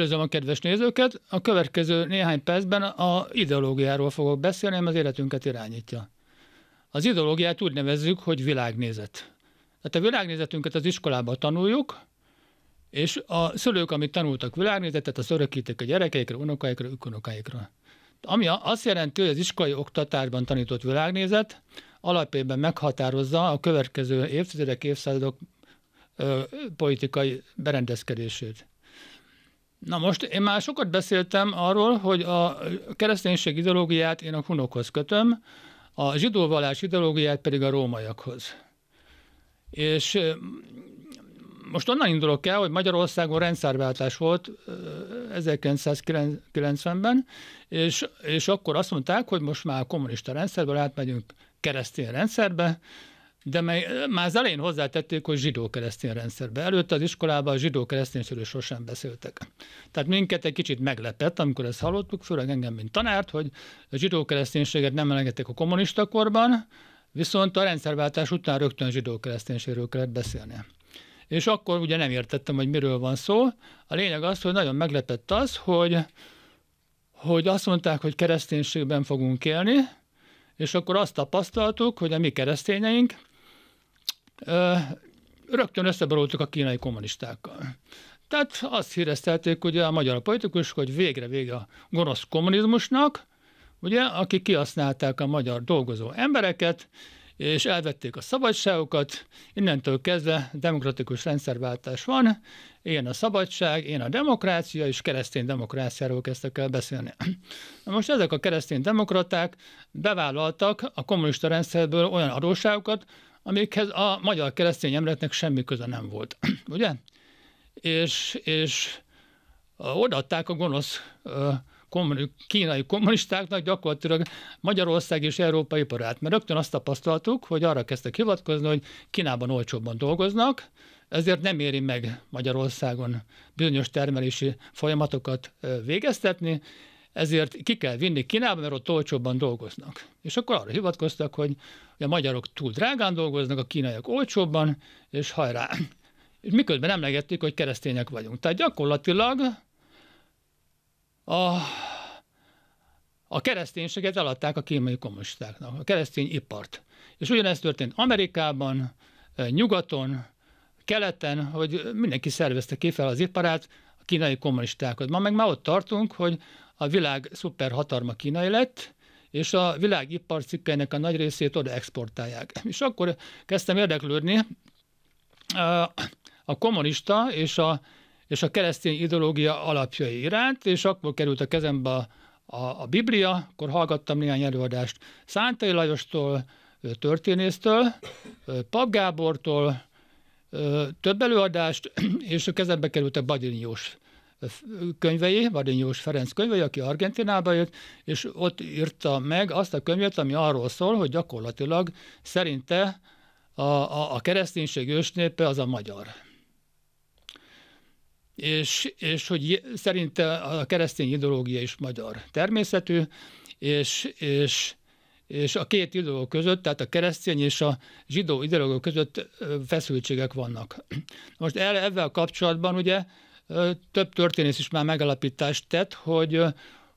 Üdvözlöm a kedves nézőket! A következő néhány percben a ideológiáról fogok beszélni, mert az életünket irányítja. Az ideológiát úgy nevezzük, hogy világnézet. Tehát a világnézetünket az iskolában tanuljuk, és a szülők, amit tanultak világnézetet, az örökítik a gyerekeikre, unokáikra, ükunokáikra. Ami azt jelenti, hogy az iskolai oktatásban tanított világnézet alapjában meghatározza a következő évtizedek, évszázadok politikai berendezkedését. Na most én már sokat beszéltem arról, hogy a kereszténység ideológiát én a hunokhoz kötöm, a zsidó vallás ideológiát pedig a rómaiakhoz. És most onnan indulok el, hogy Magyarországon rendszerváltás volt 1990-ben, és, és akkor azt mondták, hogy most már a kommunista rendszerből átmegyünk keresztény rendszerbe, de mely, már az elején hozzátették, hogy zsidó-keresztény rendszerbe. Előtte az iskolában a zsidó-keresztényszerű sosem beszéltek. Tehát minket egy kicsit meglepett, amikor ezt hallottuk, főleg engem, mint tanárt, hogy a zsidó-kereszténységet nem elengedték a kommunista korban, viszont a rendszerváltás után rögtön zsidó-kereszténységről kellett beszélni. És akkor ugye nem értettem, hogy miről van szó. A lényeg az, hogy nagyon meglepett az, hogy, hogy azt mondták, hogy kereszténységben fogunk élni, és akkor azt tapasztaltuk, hogy a mi keresztényeink rögtön összeborultak a kínai kommunistákkal. Tehát azt híreztelték ugye a magyar politikusok, hogy végre-vége a gonosz kommunizmusnak, ugye, akik kihasználták a magyar dolgozó embereket, és elvették a szabadságokat, innentől kezdve demokratikus rendszerváltás van, én a szabadság, én a demokrácia, és keresztény demokráciáról kezdtek el beszélni. Na most ezek a keresztény demokraták bevállaltak a kommunista rendszerből olyan adósságokat, amikhez a magyar keresztény emletnek semmi köze nem volt. Ugye? És, és odaadták a gonosz kínai kommunistáknak gyakorlatilag Magyarország és európai iparát, mert rögtön azt tapasztaltuk, hogy arra kezdtek hivatkozni, hogy Kínában olcsóbban dolgoznak, ezért nem éri meg Magyarországon bizonyos termelési folyamatokat végeztetni, ezért ki kell vinni Kínába, mert ott olcsóbban dolgoznak. És akkor arra hivatkoztak, hogy a magyarok túl drágán dolgoznak, a kínaiak olcsóbban, és hajrá. És miközben emlegettük, hogy keresztények vagyunk. Tehát gyakorlatilag a, a kereszténységet eladták a kínai kommunistáknak, a keresztény ipart. És ugyanezt történt Amerikában, eh, nyugaton, keleten, hogy mindenki szervezte ki fel az iparát, a kínai kommunistákat. Ma meg már ott tartunk, hogy a világ szuperhatarma kínai lett, és a világ iparcikkeinek a nagy részét oda exportálják. És akkor kezdtem érdeklődni a kommunista és a, és a keresztény ideológia alapjai iránt, és akkor került a kezembe a, a, a Biblia, akkor hallgattam néhány előadást Szántai Lajostól, történésztől, Pap Gábortól, több előadást, és a kezembe került a Bagyrinyós könyvei, Vadinyós Ferenc könyvei, aki Argentinába jött, és ott írta meg azt a könyvet, ami arról szól, hogy gyakorlatilag szerinte a, a, a kereszténység ősnépe az a magyar és, és hogy szerinte a keresztény ideológia is magyar természetű, és, és, és a két ideológ között, tehát a keresztény és a zsidó ideológia között feszültségek vannak. Most ezzel kapcsolatban ugye több történész is már megalapítást tett, hogy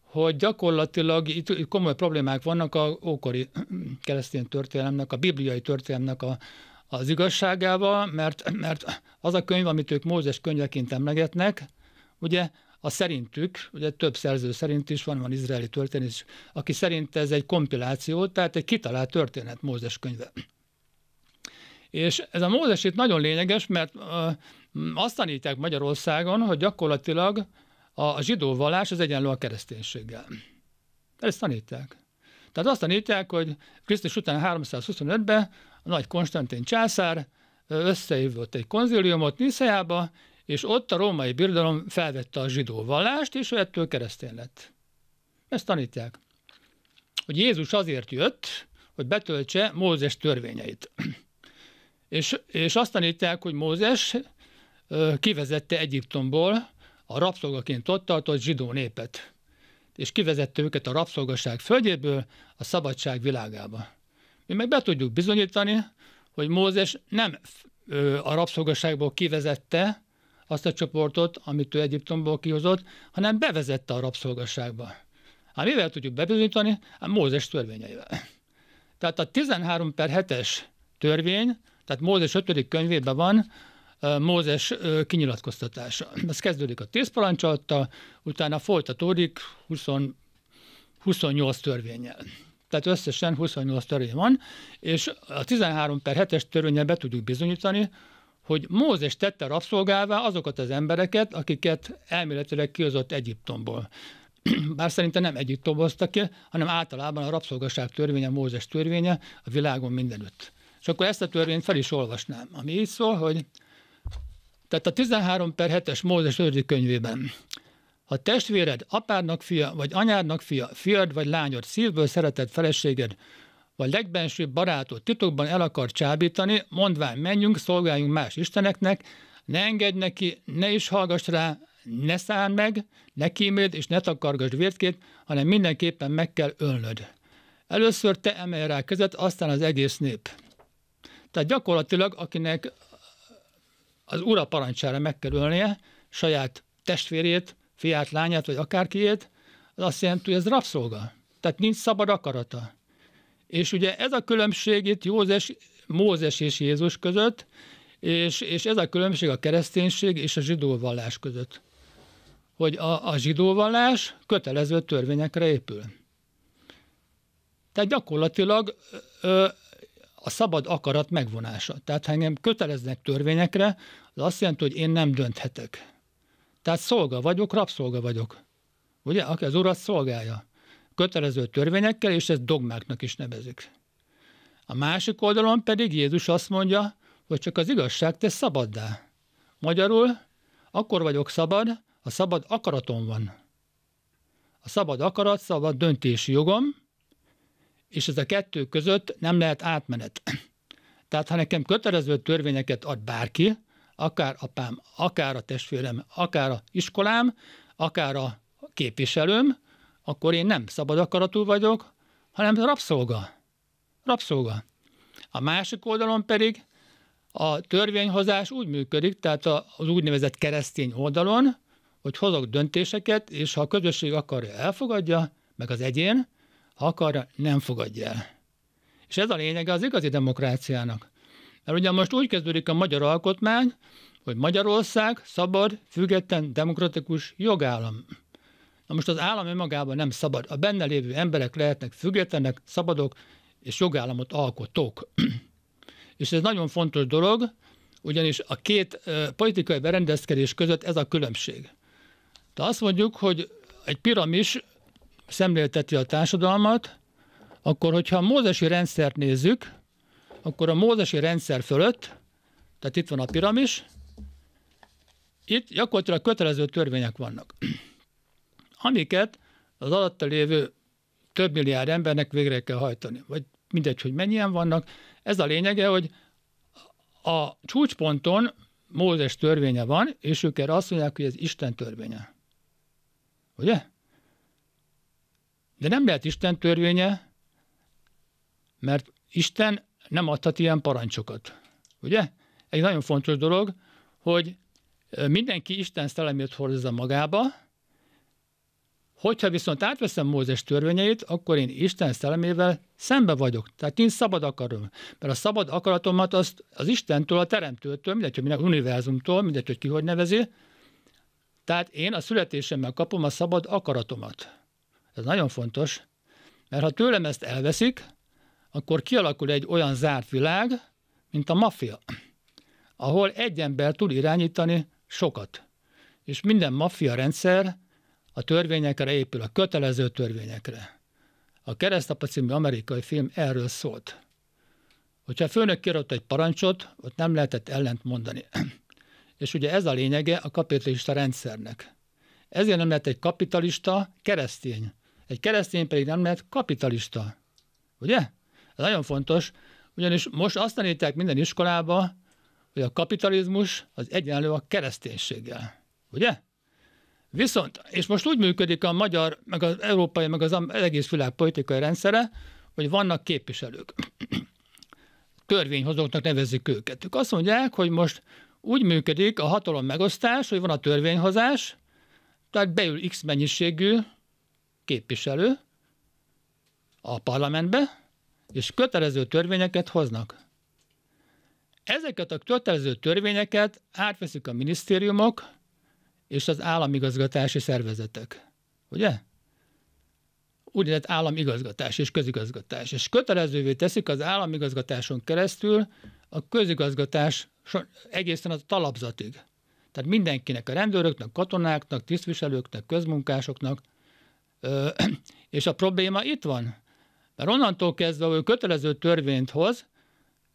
hogy gyakorlatilag itt komoly problémák vannak a ókori keresztény történelemnek, a bibliai történelemnek a, az igazságával, mert, mert az a könyv, amit ők Mózes könyveként emlegetnek, ugye a szerintük, ugye több szerző szerint is van, van izraeli történész, aki szerint ez egy kompiláció, tehát egy kitalált történet Mózes könyve. És ez a Mózes itt nagyon lényeges, mert Mm, azt tanítják Magyarországon, hogy gyakorlatilag a zsidó vallás az egyenlő a kereszténységgel. Ezt tanítják. Tehát azt tanítják, hogy Krisztus után 325-ben a nagy Konstantin császár összehívott egy konziliumot Niszeába, és ott a római birodalom felvette a zsidó vallást, és ettől keresztény lett. Ezt tanítják. Hogy Jézus azért jött, hogy betöltse Mózes törvényeit. És, és azt tanítják, hogy Mózes kivezette Egyiptomból a rabszolgaként ott tartott zsidó népet, és kivezette őket a rabszolgaság földjéből a szabadság világába. Mi meg be tudjuk bizonyítani, hogy Mózes nem a rabszolgaságból kivezette azt a csoportot, amit ő Egyiptomból kihozott, hanem bevezette a rabszolgaságba. Hát mivel tudjuk bebizonyítani? Hát Mózes törvényeivel. Tehát a 13 per 7-es törvény, tehát Mózes 5. könyvében van, Mózes kinyilatkoztatása. Ez kezdődik a tíz utána folytatódik 20, 28 törvényel. Tehát összesen 28 törvény van, és a 13 per 7-es törvényel be tudjuk bizonyítani, hogy Mózes tette rabszolgává azokat az embereket, akiket elméletileg kihozott Egyiptomból. Bár szerintem nem Egyiptom hoztak ki, hanem általában a rabszolgaság törvénye, Mózes törvénye a világon mindenütt. És akkor ezt a törvényt fel is olvasnám, ami így szól, hogy tehát a 13 per 7-es Mózes 5. könyvében. Ha testvéred apádnak fia, vagy anyádnak fia, fiad vagy lányod, szívből szeretett feleséged, vagy legbensőbb barátod titokban el akar csábítani, mondván menjünk, szolgáljunk más isteneknek, ne engedj neki, ne is hallgass rá, ne száll meg, ne kíméld és ne takargasd vértkét, hanem mindenképpen meg kell ölnöd. Először te emelj rá kezet, aztán az egész nép. Tehát gyakorlatilag, akinek az ura parancsára meg kell ölnie saját testvérét, fiát, lányát, vagy akárkiét, az azt jelenti, hogy ez rabszolga. Tehát nincs szabad akarata. És ugye ez a különbség itt Józes, Mózes és Jézus között, és, és ez a különbség a kereszténység és a zsidó vallás között. Hogy a, a zsidó vallás kötelező törvényekre épül. Tehát gyakorlatilag ö, a szabad akarat megvonása. Tehát ha engem köteleznek törvényekre, az azt jelenti, hogy én nem dönthetek. Tehát szolga vagyok, rabszolga vagyok. Ugye? Aki az urat szolgálja. Kötelező törvényekkel, és ezt dogmáknak is nevezik. A másik oldalon pedig Jézus azt mondja, hogy csak az igazság tesz szabaddá. Magyarul, akkor vagyok szabad, a szabad akaratom van. A szabad akarat, szabad döntési jogom, és ez a kettő között nem lehet átmenet. Tehát ha nekem kötelező törvényeket ad bárki, akár apám, akár a testvérem, akár a iskolám, akár a képviselőm, akkor én nem szabad akaratú vagyok, hanem rabszolga. Rabszolga. A másik oldalon pedig a törvényhozás úgy működik, tehát az úgynevezett keresztény oldalon, hogy hozok döntéseket, és ha a közösség akarja, elfogadja, meg az egyén, ha akarja, nem fogadja el. És ez a lényege az igazi demokráciának. Mert ugye most úgy kezdődik a magyar alkotmány, hogy Magyarország szabad, független, demokratikus jogállam. Na most az állam önmagában nem szabad. A benne lévő emberek lehetnek függetlenek, szabadok és jogállamot alkotók. és ez nagyon fontos dolog, ugyanis a két politikai berendezkedés között ez a különbség. De azt mondjuk, hogy egy piramis szemlélteti a társadalmat, akkor hogyha a mózesi rendszert nézzük, akkor a mózesi rendszer fölött, tehát itt van a piramis, itt gyakorlatilag kötelező törvények vannak, amiket az alatta lévő több milliárd embernek végre kell hajtani, vagy mindegy, hogy mennyien vannak. Ez a lényege, hogy a csúcsponton Mózes törvénye van, és ők erre azt mondják, hogy ez Isten törvénye. Ugye? De nem lehet Isten törvénye, mert Isten nem adhat ilyen parancsokat. Ugye? Egy nagyon fontos dolog, hogy mindenki Isten szellemét hordozza magába, hogyha viszont átveszem Mózes törvényeit, akkor én Isten szellemével szembe vagyok. Tehát én szabad akarom. Mert a szabad akaratomat azt az Istentől, a Teremtőtől, mindegy, hogy minden univerzumtól, mindegy, hogy ki hogy nevezi, tehát én a születésemmel kapom a szabad akaratomat. Ez nagyon fontos, mert ha tőlem ezt elveszik, akkor kialakul egy olyan zárt világ, mint a maffia, ahol egy ember tud irányítani sokat. És minden maffia rendszer a törvényekre épül, a kötelező törvényekre. A Keresztapa című amerikai film erről szólt. Hogyha a főnök kirott egy parancsot, ott nem lehetett ellent mondani. És ugye ez a lényege a kapitalista rendszernek. Ezért nem lehet egy kapitalista keresztény, egy keresztény pedig nem lehet kapitalista. Ugye? Ez nagyon fontos, ugyanis most azt tanítják minden iskolába, hogy a kapitalizmus az egyenlő a kereszténységgel. Ugye? Viszont, és most úgy működik a magyar, meg az európai, meg az egész világ politikai rendszere, hogy vannak képviselők. Törvényhozóknak nevezik őket. Ők azt mondják, hogy most úgy működik a hatalom megosztás, hogy van a törvényhozás, tehát beül X mennyiségű képviselő a parlamentbe, és kötelező törvényeket hoznak. Ezeket a kötelező törvényeket átveszik a minisztériumok és az államigazgatási szervezetek. Ugye? úgynevezett államigazgatás és közigazgatás. És kötelezővé teszik az államigazgatáson keresztül a közigazgatás egészen az talapzatig. Tehát mindenkinek, a rendőröknek, katonáknak, tisztviselőknek, közmunkásoknak És a probléma itt van. Mert onnantól kezdve, hogy kötelező törvényt hoz,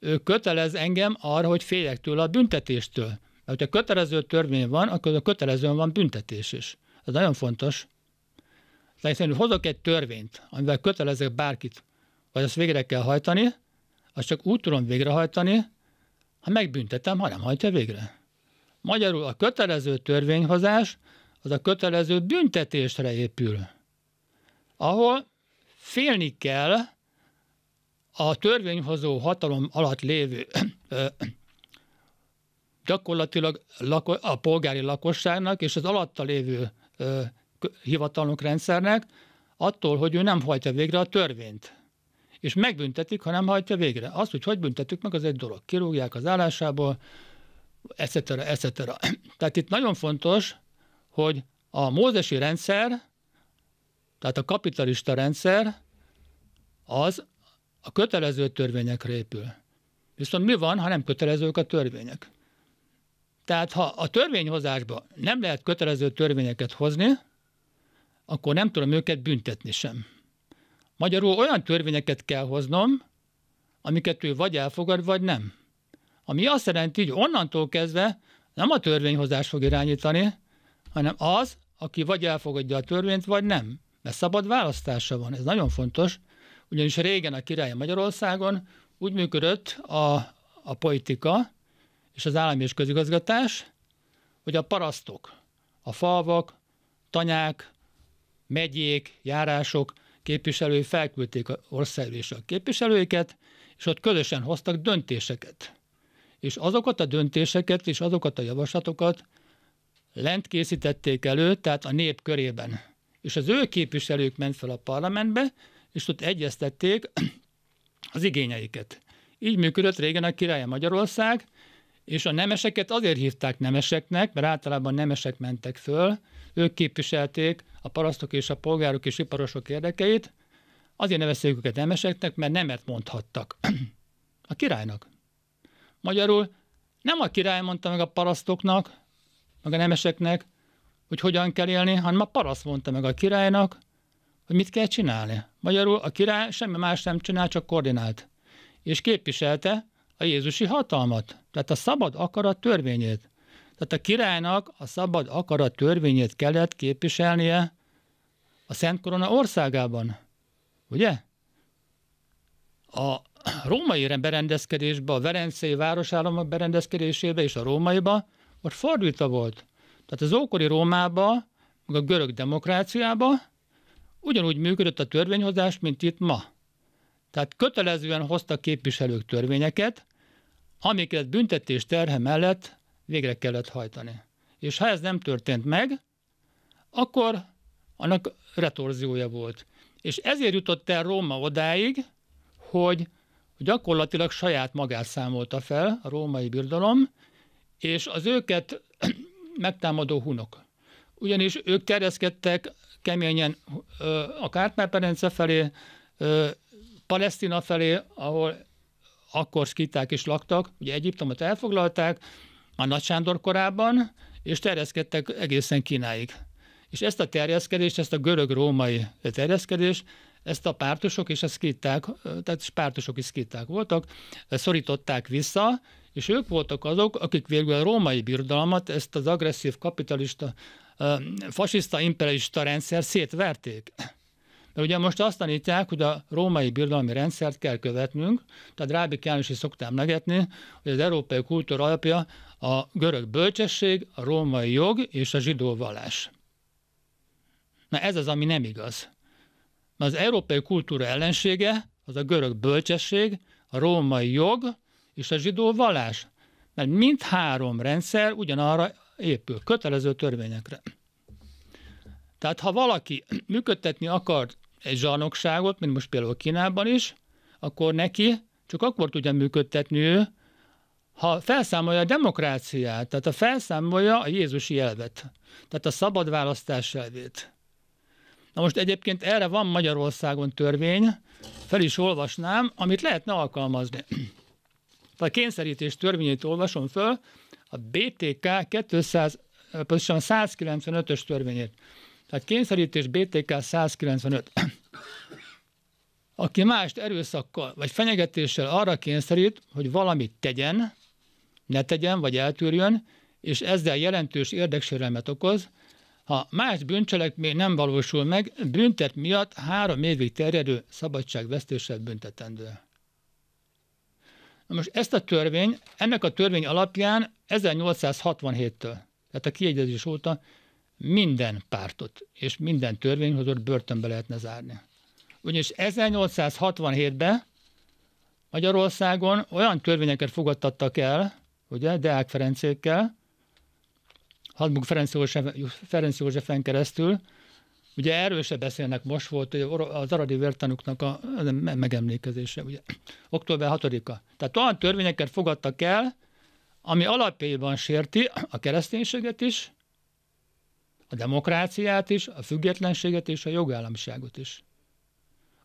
ő kötelez engem arra, hogy féljek tőle a büntetéstől. Mert hogyha kötelező törvény van, akkor a kötelezőn van büntetés is. Ez nagyon fontos. Tehát hogy hozok egy törvényt, amivel kötelezek bárkit, vagy azt végre kell hajtani, azt csak úgy tudom végrehajtani, ha megbüntetem, ha nem hajtja végre. Magyarul a kötelező törvényhozás az a kötelező büntetésre épül ahol félni kell a törvényhozó hatalom alatt lévő ö, gyakorlatilag lako, a polgári lakosságnak és az alatta lévő ö, hivatalnok rendszernek attól, hogy ő nem hajtja végre a törvényt. És megbüntetik, ha nem hajtja végre. Azt, hogy hogy büntetük meg, az egy dolog. Kirúgják az állásából, etc. etc. Tehát itt nagyon fontos, hogy a mózesi rendszer tehát a kapitalista rendszer az a kötelező törvények épül. Viszont mi van, ha nem kötelezők a törvények? Tehát ha a törvényhozásba nem lehet kötelező törvényeket hozni, akkor nem tudom őket büntetni sem. Magyarul olyan törvényeket kell hoznom, amiket ő vagy elfogad, vagy nem. Ami azt jelenti, hogy onnantól kezdve nem a törvényhozás fog irányítani, hanem az, aki vagy elfogadja a törvényt, vagy nem mert szabad választása van, ez nagyon fontos, ugyanis régen a király Magyarországon úgy működött a, a politika és az állami és közigazgatás, hogy a parasztok, a falvak, tanyák, megyék, járások képviselői felküldték a országgyűlésre a képviselőiket, és ott közösen hoztak döntéseket. És azokat a döntéseket és azokat a javaslatokat lent készítették elő, tehát a nép körében és az ő képviselők ment fel a parlamentbe, és ott egyeztették az igényeiket. Így működött régen a királya Magyarország, és a nemeseket azért hívták nemeseknek, mert általában nemesek mentek föl, ők képviselték a parasztok és a polgárok és iparosok érdekeit, azért nevezték őket nemeseknek, mert nemet mondhattak a királynak. Magyarul nem a király mondta meg a parasztoknak, meg a nemeseknek, hogy hogyan kell élni, hanem a paraszt mondta meg a királynak, hogy mit kell csinálni. Magyarul a király semmi más nem csinál, csak koordinált. És képviselte a Jézusi hatalmat, tehát a szabad akarat törvényét. Tehát a királynak a szabad akarat törvényét kellett képviselnie a Szent Korona országában. Ugye? A római berendezkedésbe, a Verencei városállamok berendezkedésébe és a rómaiba, ott fordítva volt. Tehát az ókori Rómába, meg a görög demokráciába ugyanúgy működött a törvényhozás, mint itt ma. Tehát kötelezően hoztak képviselők törvényeket, amiket büntetés terhe mellett végre kellett hajtani. És ha ez nem történt meg, akkor annak retorziója volt. És ezért jutott el Róma odáig, hogy gyakorlatilag saját magát számolta fel a római birodalom, és az őket megtámadó hunok. Ugyanis ők terjeszkedtek keményen a kárpát felé, Palesztina felé, ahol akkor skiták is laktak, ugye Egyiptomot elfoglalták a Nagy Sándor korában, és terjeszkedtek egészen Kínáig. És ezt a terjeszkedést, ezt a görög-római terjeszkedést, ezt a pártosok és a szkíták, tehát pártosok is szkíták voltak, szorították vissza, és ők voltak azok, akik végül a római birodalmat, ezt az agresszív kapitalista, fasiszta, imperialista rendszer szétverték. De ugye most azt tanítják, hogy a római birodalmi rendszert kell követnünk, tehát Rábik János is szoktam negetni, hogy az európai kultúra alapja a görög bölcsesség, a római jog és a zsidó vallás. Na ez az, ami nem igaz. Mert az európai kultúra ellensége az a görög bölcsesség, a római jog és a zsidó vallás. Mert mindhárom rendszer ugyanarra épül, kötelező törvényekre. Tehát ha valaki működtetni akar egy zsarnokságot, mint most például Kínában is, akkor neki csak akkor tudja működtetni ő, ha felszámolja a demokráciát, tehát ha felszámolja a Jézusi elvet, tehát a szabad választás elvét. Na most egyébként erre van Magyarországon törvény, fel is olvasnám, amit lehetne alkalmazni a kényszerítés törvényét olvasom föl, a BTK 200, pontosan 195-ös törvényét. Tehát kényszerítés BTK 195. Aki mást erőszakkal vagy fenyegetéssel arra kényszerít, hogy valamit tegyen, ne tegyen vagy eltűrjön, és ezzel jelentős érdeksérelmet okoz, ha más bűncselekmény nem valósul meg, büntet miatt három évig terjedő szabadságvesztéssel büntetendő. Na most ezt a törvény, ennek a törvény alapján 1867-től, tehát a kiegyezés óta minden pártot és minden törvényhozott börtönbe lehetne zárni. Ugyanis 1867-ben Magyarországon olyan törvényeket fogadtattak el, ugye, Deák Ferencékkel, Hadmuk Ferenc, József, Ferenc Józsefen keresztül, Ugye erről se beszélnek, most volt hogy az aradi vértanúknak a megemlékezése, ugye, október 6-a. Tehát olyan törvényeket fogadtak el, ami alapjában sérti a kereszténységet is, a demokráciát is, a függetlenséget és a jogállamiságot is.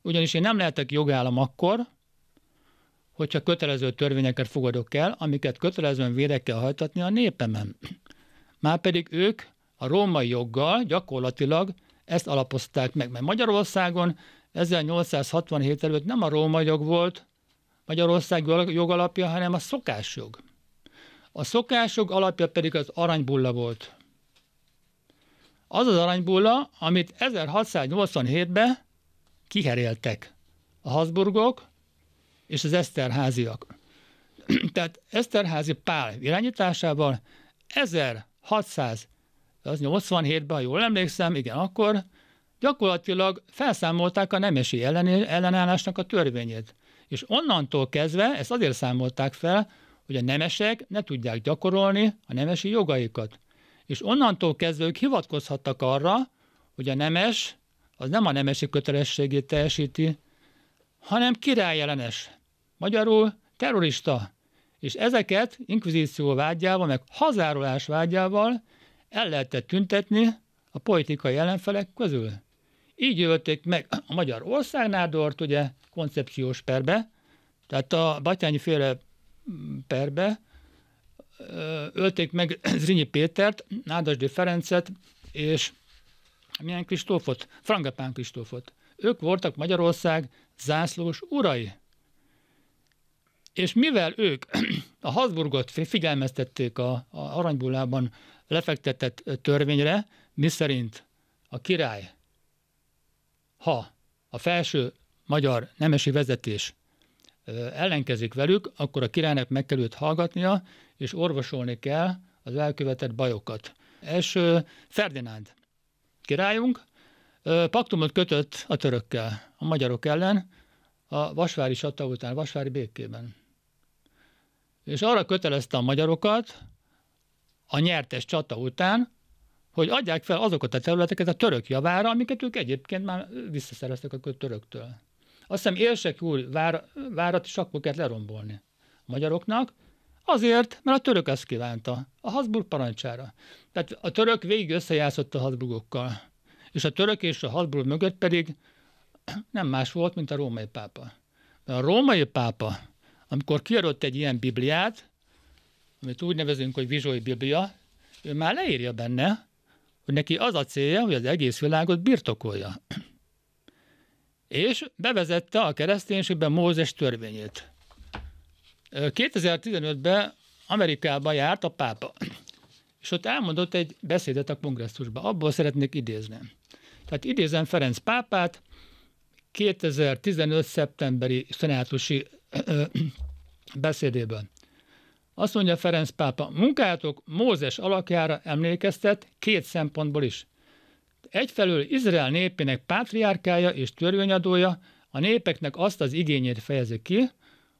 Ugyanis én nem lehetek jogállam akkor, hogyha kötelező törvényeket fogadok el, amiket kötelezően vére kell hajtatni a népemen. Márpedig ők a római joggal gyakorlatilag ezt alapozták meg, mert Magyarországon 1867 előtt nem a római jog volt Magyarország jogalapja, hanem a szokásjog. A szokásjog alapja pedig az aranybulla volt. Az az aranybulla, amit 1687-ben kiheréltek a Habsburgok és az Eszterháziak. Tehát Eszterházi Pál irányításával 1600 az 87-ben, ha jól emlékszem, igen, akkor gyakorlatilag felszámolták a nemesi ellenállásnak a törvényét. És onnantól kezdve ezt azért számolták fel, hogy a nemesek ne tudják gyakorolni a nemesi jogaikat. És onnantól kezdve ők hivatkozhattak arra, hogy a nemes az nem a nemesi kötelességét teljesíti, hanem királyellenes, magyarul terrorista. És ezeket inkvizíció vágyával, meg hazárolás vágyával el lehetett tüntetni a politikai ellenfelek közül. Így ölték meg a magyar országnádort, ugye, koncepciós perbe, tehát a Batyányi féle perbe ölték meg Zrinyi Pétert, Nádasdi Ferencet és milyen Kristófot? Frangapán Kristófot. Ők voltak Magyarország zászlós urai. És mivel ők a Habsburgot figyelmeztették a, a aranybullában lefektetett törvényre, miszerint a király, ha a felső magyar nemesi vezetés ellenkezik velük, akkor a királynak meg kell őt hallgatnia, és orvosolni kell az elkövetett bajokat. És Ferdinánd királyunk paktumot kötött a törökkel, a magyarok ellen, a vasvári csata után, vasvári békében és arra kötelezte a magyarokat a nyertes csata után, hogy adják fel azokat a területeket a török javára, amiket ők egyébként már visszaszereztek a töröktől. Azt hiszem érsek úr vár, várat is akkor kellett lerombolni a magyaroknak, azért, mert a török ezt kívánta, a Habsburg parancsára. Tehát a török végig összejátszott a Habsburgokkal, és a török és a Habsburg mögött pedig nem más volt, mint a római pápa. Mert a római pápa amikor kiadott egy ilyen Bibliát, amit úgy nevezünk, hogy Vizsói Biblia, ő már leírja benne, hogy neki az a célja, hogy az egész világot birtokolja. És bevezette a kereszténységben Mózes törvényét. 2015-ben Amerikában járt a pápa, és ott elmondott egy beszédet a kongresszusba. Abból szeretnék idézni. Tehát idézem Ferenc pápát, 2015. szeptemberi szenátusi beszédében. Azt mondja Ferenc pápa, munkátok Mózes alakjára emlékeztet két szempontból is. Egyfelől Izrael népének pátriárkája és törvényadója a népeknek azt az igényét fejezi ki,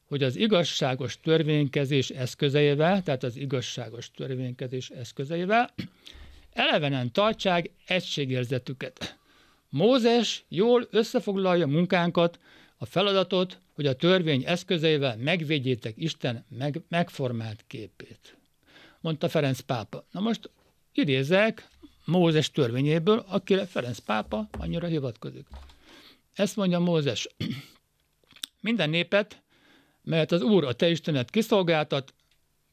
hogy az igazságos törvénykezés eszközeivel, tehát az igazságos törvénykezés eszközeivel elevenen tartsák egységérzetüket. Mózes jól összefoglalja munkánkat, a feladatot, hogy a törvény eszközeivel megvédjétek Isten meg, megformált képét, mondta Ferenc pápa. Na most idézek Mózes törvényéből, akire Ferenc pápa annyira hivatkozik. Ezt mondja Mózes. Minden népet, melyet az Úr a te Istenet kiszolgáltat,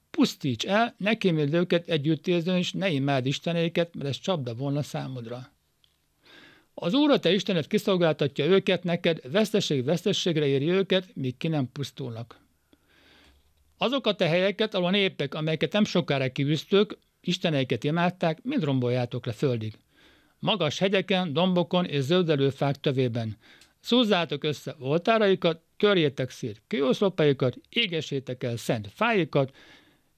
pusztíts el, neki őket együtt és ne imád istenéket, mert ez csapda volna számodra. Az Úr, a te Istenet kiszolgáltatja őket neked, veszteség veszteségre éri őket, míg ki nem pusztulnak. Azok a helyeket, ahol a népek, amelyeket nem sokára kivűztök, isteneiket imádták, mind romboljátok le földig. Magas hegyeken, dombokon és zöldelő fák tövében. Szúzzátok össze oltáraikat, törjétek szét kőoszlopaikat, égesétek el szent fáikat,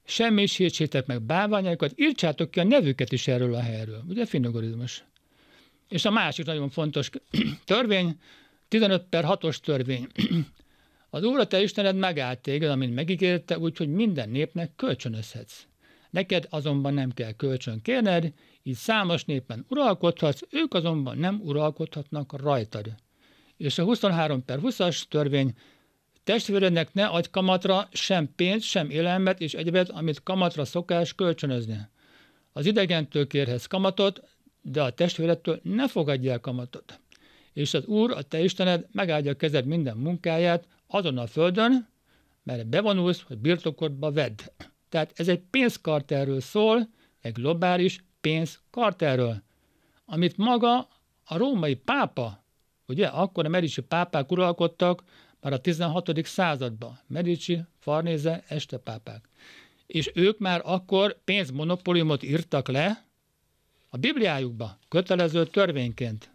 semmisítsétek meg bálványaikat, írtsátok ki a nevüket is erről a helyről. Ugye finogorizmus. És a másik nagyon fontos törvény, 15 per 6-os törvény. Az Úr, a te Istened megállt téged, amint megígérte, úgyhogy minden népnek kölcsönözhetsz. Neked azonban nem kell kölcsön kérned, így számos népen uralkodhatsz, ők azonban nem uralkodhatnak rajtad. És a 23 per 20-as törvény testvérednek ne adj kamatra sem pénzt, sem élelmet és egyebet, amit kamatra szokás kölcsönözni. Az idegentől kérhetsz kamatot, de a testvérettől ne fogadj el kamatot. És az Úr, a te Istened megáldja a kezed minden munkáját azon a földön, mert bevonulsz, hogy birtokodba vedd. Tehát ez egy pénzkartelről szól, egy globális pénzkartelről, amit maga a római pápa, ugye, akkor a Medici pápák uralkodtak már a 16. században. Medici, Farnéze, este pápák. És ők már akkor pénzmonopóliumot írtak le, a Bibliájukba kötelező törvényként,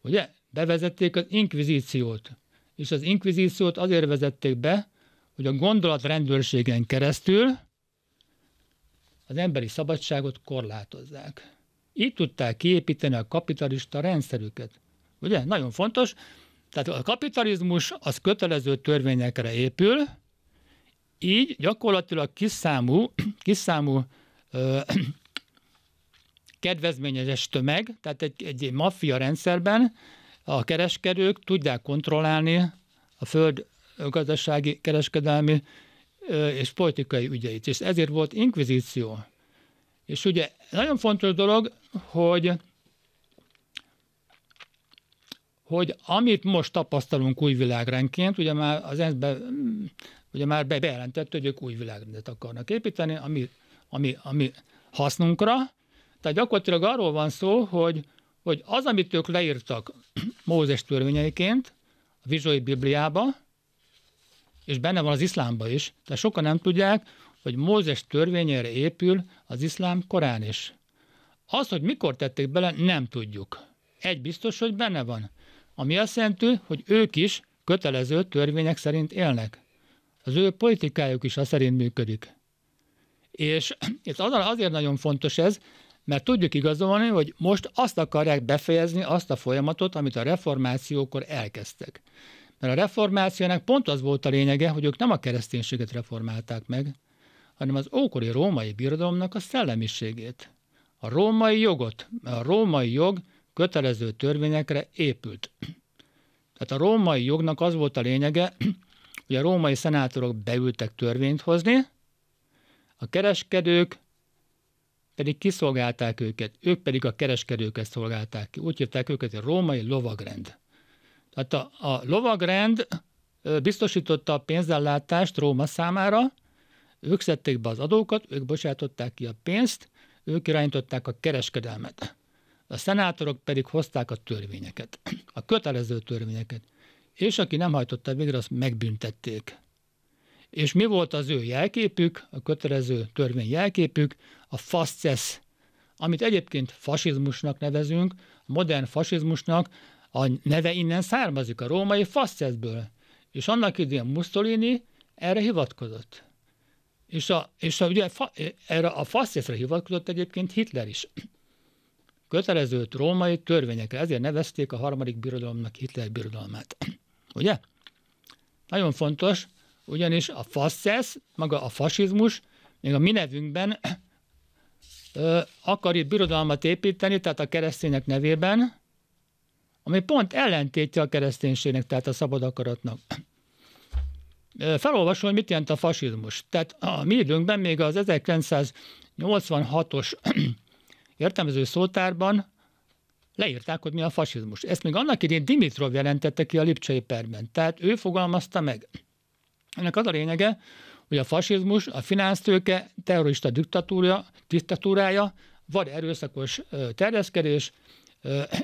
ugye, bevezették az inkvizíciót, és az inkvizíciót azért vezették be, hogy a gondolatrendőrségen keresztül az emberi szabadságot korlátozzák. Így tudták kiépíteni a kapitalista rendszerüket. Ugye? Nagyon fontos. Tehát a kapitalizmus az kötelező törvényekre épül, így gyakorlatilag kiszámú, kiszámú ö, kedvezményezes tömeg, tehát egy, egy maffia rendszerben a kereskedők tudják kontrollálni a föld gazdasági, kereskedelmi és politikai ügyeit. És ezért volt inkvizíció. És ugye nagyon fontos dolog, hogy hogy amit most tapasztalunk új világrendként, ugye már az ensz ugye már bejelentett, hogy ők új világrendet akarnak építeni, ami, ami, ami hasznunkra, tehát gyakorlatilag arról van szó, hogy, hogy az, amit ők leírtak Mózes törvényeiként, a vizsói Bibliába, és benne van az iszlámba is, tehát sokan nem tudják, hogy Mózes törvényére épül az iszlám korán is. Az, hogy mikor tették bele, nem tudjuk. Egy biztos, hogy benne van. Ami azt jelenti, hogy ők is kötelező törvények szerint élnek. Az ő politikájuk is az szerint működik. És itt azért nagyon fontos ez, mert tudjuk igazolni, hogy most azt akarják befejezni azt a folyamatot, amit a reformációkor elkezdtek. Mert a reformációnak pont az volt a lényege, hogy ők nem a kereszténységet reformálták meg, hanem az ókori római birodalomnak a szellemiségét. A római jogot, a római jog kötelező törvényekre épült. Tehát a római jognak az volt a lényege, hogy a római szenátorok beültek törvényt hozni, a kereskedők pedig kiszolgálták őket, ők pedig a kereskedőket szolgálták ki. Úgy hívták őket a római lovagrend. Tehát a, a lovagrend biztosította a pénzellátást Róma számára, ők szedték be az adókat, ők bocsátották ki a pénzt, ők irányították a kereskedelmet. A szenátorok pedig hozták a törvényeket, a kötelező törvényeket. És aki nem hajtotta végre, azt megbüntették. És mi volt az ő jelképük, a kötelező törvény jelképük? a fasces, amit egyébként fasizmusnak nevezünk, a modern fasizmusnak a neve innen származik, a római fasceszből. És annak idején Mussolini erre hivatkozott. És, a, és a, ugye, fa, erre a fasceszre hivatkozott egyébként Hitler is. Kötelezőt római törvényekre, ezért nevezték a harmadik birodalomnak Hitler birodalmát. Ugye? Nagyon fontos, ugyanis a fasces, maga a fasizmus, még a mi nevünkben akar itt birodalmat építeni, tehát a keresztények nevében, ami pont ellentétje a kereszténységnek, tehát a szabad akaratnak. Felolvasom, hogy mit jelent a fasizmus. Tehát a mi időnkben még az 1986-os értelmező szótárban leírták, hogy mi a fasizmus. Ezt még annak idén Dimitrov jelentette ki a Lipcsei perben. Tehát ő fogalmazta meg. Ennek az a lényege, hogy a fasizmus, a finansztőke, terrorista diktatúra, diktatúrája, vagy erőszakos terjeszkedés,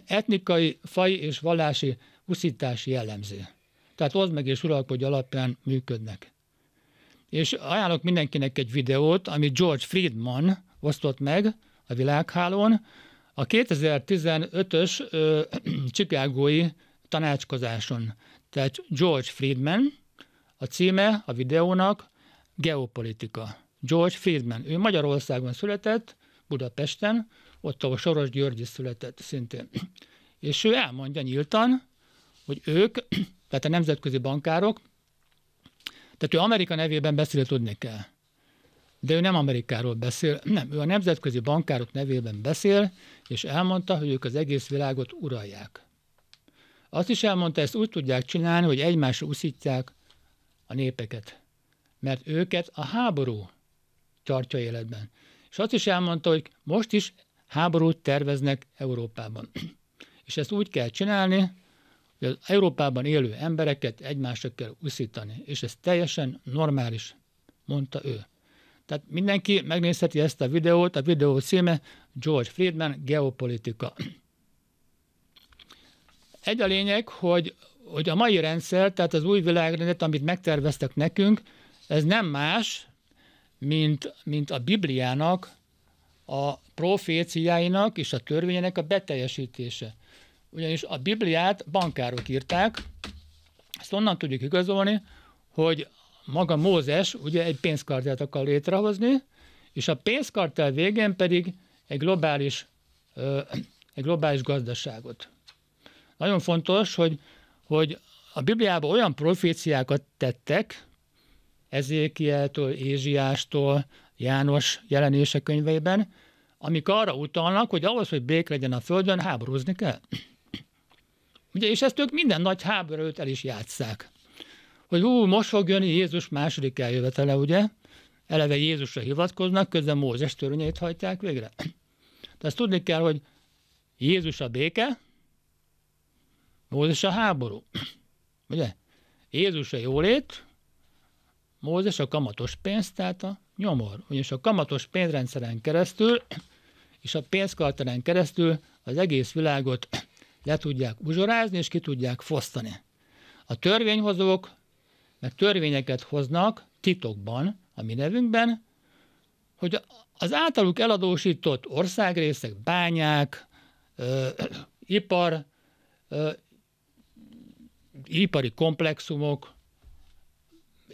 etnikai, fai és vallási uszítási jellemző. Tehát az meg és uralkodj alapján működnek. És ajánlok mindenkinek egy videót, amit George Friedman osztott meg a világhálón, a 2015-ös csikágói tanácskozáson. Tehát George Friedman, a címe a videónak geopolitika. George Friedman, ő Magyarországon született, Budapesten, ott, ahol Soros György is született szintén. És ő elmondja nyíltan, hogy ők, tehát a nemzetközi bankárok, tehát ő Amerika nevében beszél, tudni kell. De ő nem Amerikáról beszél, nem, ő a nemzetközi bankárok nevében beszél, és elmondta, hogy ők az egész világot uralják. Azt is elmondta, ezt úgy tudják csinálni, hogy egymásra uszítják a népeket mert őket a háború tartja életben. És azt is elmondta, hogy most is háborút terveznek Európában. És ezt úgy kell csinálni, hogy az Európában élő embereket egymásra kell uszítani, és ez teljesen normális, mondta ő. Tehát mindenki megnézheti ezt a videót, a videó címe George Friedman, Geopolitika. Egy a lényeg, hogy, hogy a mai rendszer, tehát az új világrendet, amit megterveztek nekünk, ez nem más, mint, mint a Bibliának, a proféciáinak és a törvényének a beteljesítése. Ugyanis a Bibliát bankárok írták, ezt onnan tudjuk igazolni, hogy maga Mózes ugye egy pénzkartelt akar létrehozni, és a pénzkartel végén pedig egy globális, ö, egy globális gazdaságot. Nagyon fontos, hogy, hogy a Bibliában olyan proféciákat tettek, Ezékieltől, Ézsiástól, János jelenése könyveiben, amik arra utalnak, hogy ahhoz, hogy bék legyen a Földön, háborúzni kell. Ugye, és ezt ők minden nagy háborút el is játszák. Hogy ú, most fog jönni Jézus második eljövetele, ugye? Eleve Jézusra hivatkoznak, közben Mózes törvényeit hajtják végre. De azt tudni kell, hogy Jézus a béke, Mózes a háború. Ugye? Jézus a jólét, Mózes a kamatos pénzt, tehát a nyomor. Ugyanis a kamatos pénzrendszeren keresztül és a pénzkartelen keresztül az egész világot le tudják uzsorázni és ki tudják fosztani. A törvényhozók meg törvényeket hoznak titokban, a mi nevünkben, hogy az általuk eladósított országrészek, bányák, ö, ipar, ö, ipari komplexumok,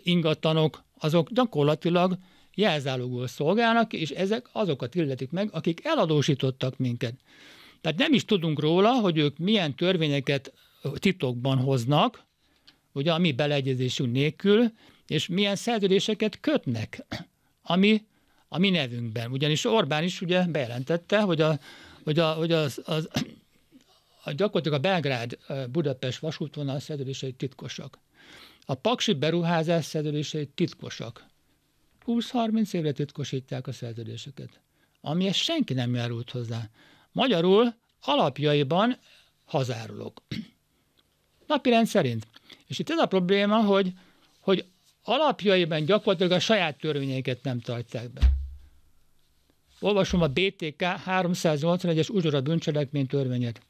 ingatlanok, azok gyakorlatilag jelzálogul szolgálnak, és ezek azokat illetik meg, akik eladósítottak minket. Tehát nem is tudunk róla, hogy ők milyen törvényeket titokban hoznak, ugye a mi beleegyezésünk nélkül, és milyen szerződéseket kötnek, ami a mi nevünkben. Ugyanis Orbán is ugye bejelentette, hogy a, hogy a, hogy az, az, a gyakorlatilag a Belgrád-Budapest vasútvonal szerződései titkosak. A paksi beruházás szerződései titkosak. 20-30 évre titkosítják a szerződéseket. Amihez senki nem járult hozzá. Magyarul alapjaiban hazárulok. Napirend szerint. És itt ez a probléma, hogy, hogy alapjaiban gyakorlatilag a saját törvényeiket nem tartják be. Olvasom a BTK 381-es Uzsora bűncselekmény törvényet.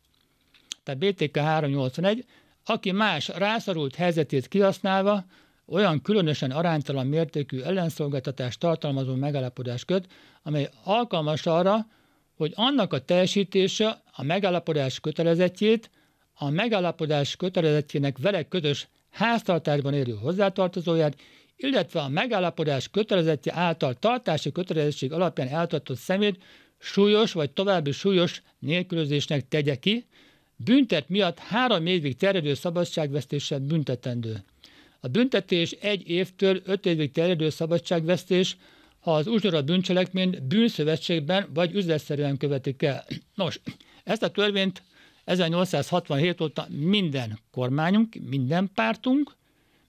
Tehát BTK 381 aki más rászorult helyzetét kihasználva olyan különösen aránytalan mértékű ellenszolgáltatást tartalmazó megállapodás köt, amely alkalmas arra, hogy annak a teljesítése a megállapodás kötelezettjét, a megállapodás kötelezettjének vele közös háztartásban érő hozzátartozóját, illetve a megállapodás kötelezettje által tartási kötelezettség alapján eltartott szemét súlyos vagy további súlyos nélkülözésnek tegye ki, Büntet miatt három évig terjedő szabadságvesztéssel büntetendő. A büntetés egy évtől öt évig terjedő szabadságvesztés, ha az uzsora bűncselekményt bűnszövetségben vagy üzletszerűen követik el. Nos, ezt a törvényt 1867 óta minden kormányunk, minden pártunk,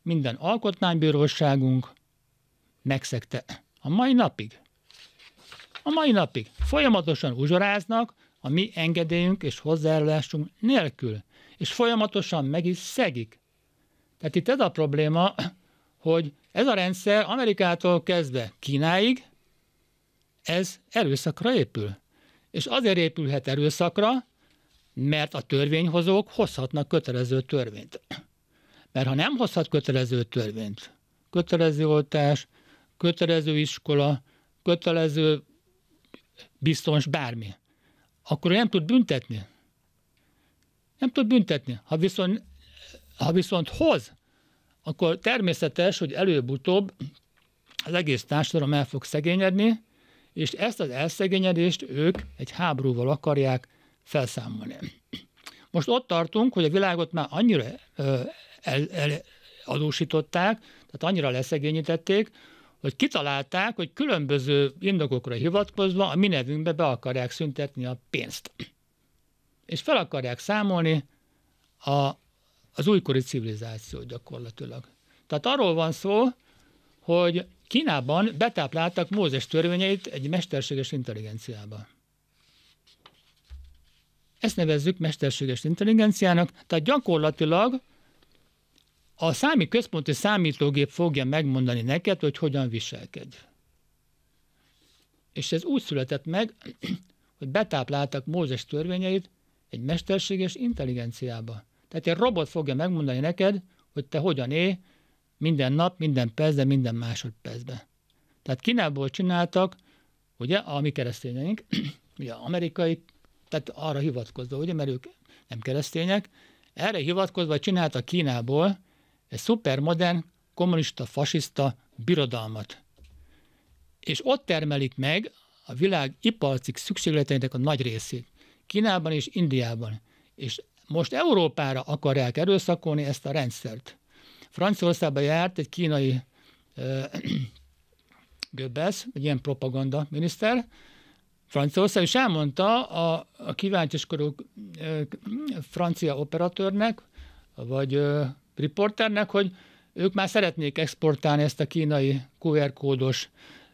minden alkotmánybíróságunk megszegte. A mai napig. A mai napig folyamatosan uzsoráznak, a mi engedélyünk és hozzájárulásunk nélkül, és folyamatosan meg is szegik. Tehát itt ez a probléma, hogy ez a rendszer Amerikától kezdve Kínáig, ez erőszakra épül. És azért épülhet erőszakra, mert a törvényhozók hozhatnak kötelező törvényt. Mert ha nem hozhat kötelező törvényt, kötelező oltás, kötelező iskola, kötelező biztons bármi, akkor nem tud büntetni. Nem tud büntetni. Ha viszont, ha viszont hoz, akkor természetes, hogy előbb-utóbb az egész társadalom el fog szegényedni, és ezt az elszegényedést ők egy háborúval akarják felszámolni. Most ott tartunk, hogy a világot már annyira eladósították, el, tehát annyira leszegényítették, hogy kitalálták, hogy különböző indokokra hivatkozva a mi nevünkbe be akarják szüntetni a pénzt. És fel akarják számolni a, az újkori civilizáció gyakorlatilag. Tehát arról van szó, hogy Kínában betápláltak Mózes törvényeit egy mesterséges intelligenciába. Ezt nevezzük mesterséges intelligenciának, tehát gyakorlatilag a számi központi számítógép fogja megmondani neked, hogy hogyan viselkedj. És ez úgy született meg, hogy betápláltak Mózes törvényeit egy mesterséges intelligenciába. Tehát egy robot fogja megmondani neked, hogy te hogyan élj minden nap, minden percben, minden másodpercben. Tehát Kínából csináltak, ugye, a mi keresztényeink, ugye amerikai, tehát arra hivatkozva, ugye, mert ők nem keresztények, erre hivatkozva csináltak Kínából egy szupermodern, kommunista, fasiszta birodalmat. És ott termelik meg a világ iparcik szükségleteinek a nagy részét. Kínában és Indiában. És most Európára akarják erőszakolni ezt a rendszert. Franciaországba járt egy kínai euh, göbbesz, egy ilyen propaganda miniszter, Franciaország, is elmondta a, a kíváncsikorú euh, francia operatőrnek, vagy riporternek, hogy ők már szeretnék exportálni ezt a kínai QR kódos